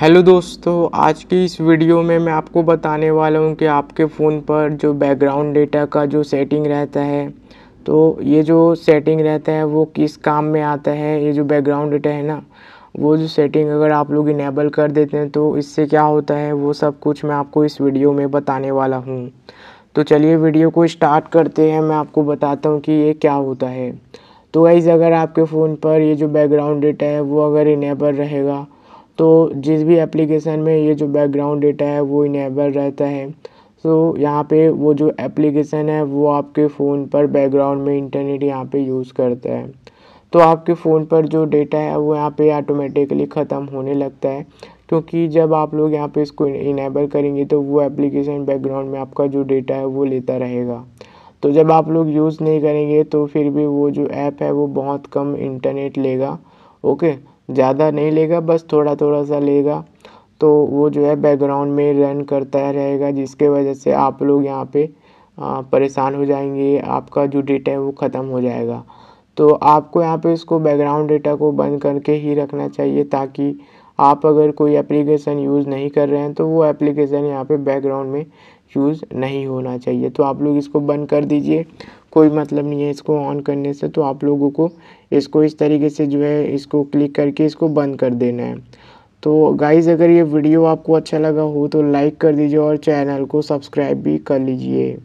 hello दोस्तों आज की इस वीडियो में मैं आपको बताने वाला हूँ कि आपके फ़ोन पर जो बैकग्राउंड डेटा का जो सेटिंग रहता है तो ये जो सेटिंग रहता है वो किस काम में आता है ये जो बैकग्राउंड डेटा है ना वो जो सेटिंग अगर आप लोग इनेबल कर देते हैं तो इससे क्या होता है वो सब कुछ मैं आपको इस वीडियो में बताने वाला हूँ तो चलिए वीडियो को स्टार्ट करते हैं मैं आपको बताता हूँ कि ये क्या होता है तो वाइज़ अगर आपके फ़ोन पर ये जो बैकग्राउंड डेटा है वो अगर इनेबल रहेगा तो जिस भी एप्लीकेशन में ये जो बैकग्राउंड डेटा है वो इनेबल रहता है सो so, यहाँ पे वो जो एप्लीकेशन है वो आपके फ़ोन पर बैकग्राउंड में इंटरनेट यहाँ पे यूज़ करता है तो आपके फ़ोन पर जो डेटा है वो यहाँ पे ऑटोमेटिकली ख़त्म होने लगता है क्योंकि जब आप लोग यहाँ पे इसको इनेबल करेंगे तो वो एप्लीकेशन बैकग्राउंड में आपका जो डेटा है वो लेता रहेगा तो जब आप लोग यूज़ नहीं करेंगे तो फिर भी वो जो ऐप है वो बहुत कम इंटरनेट लेगा ओके ज़्यादा नहीं लेगा बस थोड़ा थोड़ा सा लेगा तो वो जो है बैकग्राउंड में रन करता रहेगा जिसके वजह से आप लोग यहाँ पे परेशान हो जाएंगे आपका जो डेटा है वो ख़त्म हो जाएगा तो आपको यहाँ पे इसको बैकग्राउंड डेटा को बंद करके ही रखना चाहिए ताकि आप अगर कोई एप्लीकेशन यूज़ नहीं कर रहे हैं तो वो एप्लीकेशन यहाँ पे बैकग्राउंड में यूज़ नहीं होना चाहिए तो आप लोग इसको बंद कर दीजिए कोई मतलब नहीं है इसको ऑन करने से तो आप लोगों को इसको इस तरीके से जो है इसको क्लिक करके इसको बंद कर देना है तो गाइज़ अगर ये वीडियो आपको अच्छा लगा हो तो लाइक कर दीजिए और चैनल को सब्सक्राइब भी कर लीजिए